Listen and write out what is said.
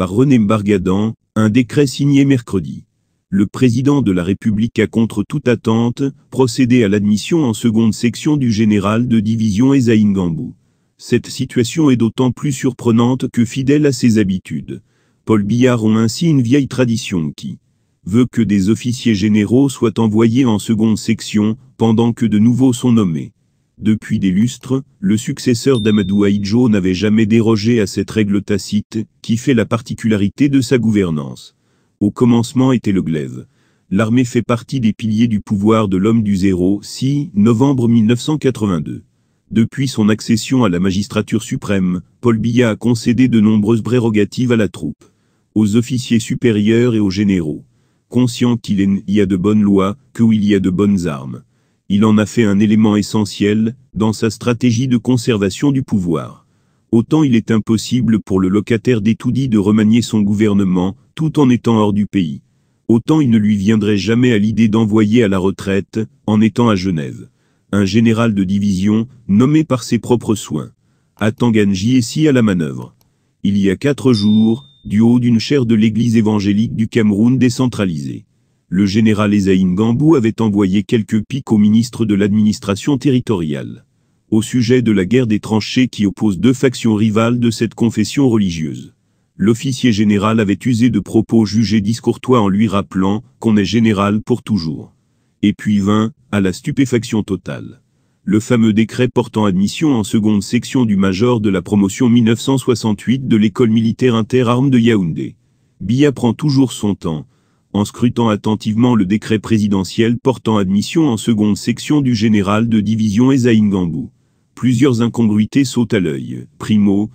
par René Mbargadan, un décret signé mercredi. Le président de la République a contre toute attente procédé à l'admission en seconde section du général de division Esaïn Gambou. Cette situation est d'autant plus surprenante que fidèle à ses habitudes. Paul Billard ont ainsi une vieille tradition qui veut que des officiers généraux soient envoyés en seconde section pendant que de nouveaux sont nommés. Depuis des lustres, le successeur d'Amadou Aïdjo n'avait jamais dérogé à cette règle tacite, qui fait la particularité de sa gouvernance. Au commencement était le glaive. L'armée fait partie des piliers du pouvoir de l'homme du zéro, 6 novembre 1982. Depuis son accession à la magistrature suprême, Paul Biya a concédé de nombreuses prérogatives à la troupe, aux officiers supérieurs et aux généraux. Conscient qu'il y a de bonnes lois, qu'il y a de bonnes armes il en a fait un élément essentiel dans sa stratégie de conservation du pouvoir. Autant il est impossible pour le locataire d'étoudi de remanier son gouvernement, tout en étant hors du pays. Autant il ne lui viendrait jamais à l'idée d'envoyer à la retraite, en étant à Genève. Un général de division, nommé par ses propres soins. À Tanganji et si à la manœuvre. Il y a quatre jours, du haut d'une chaire de l'église évangélique du Cameroun décentralisée le général Esaïn Gambou avait envoyé quelques pics au ministre de l'administration territoriale au sujet de la guerre des tranchées qui oppose deux factions rivales de cette confession religieuse. L'officier général avait usé de propos jugés discourtois en lui rappelant qu'on est général pour toujours. Et puis vint, à la stupéfaction totale, le fameux décret portant admission en seconde section du major de la promotion 1968 de l'école militaire interarme de Yaoundé. Bia prend toujours son temps, en scrutant attentivement le décret présidentiel portant admission en seconde section du général de division Esaïn Plusieurs incongruités sautent à l'œil. Primo,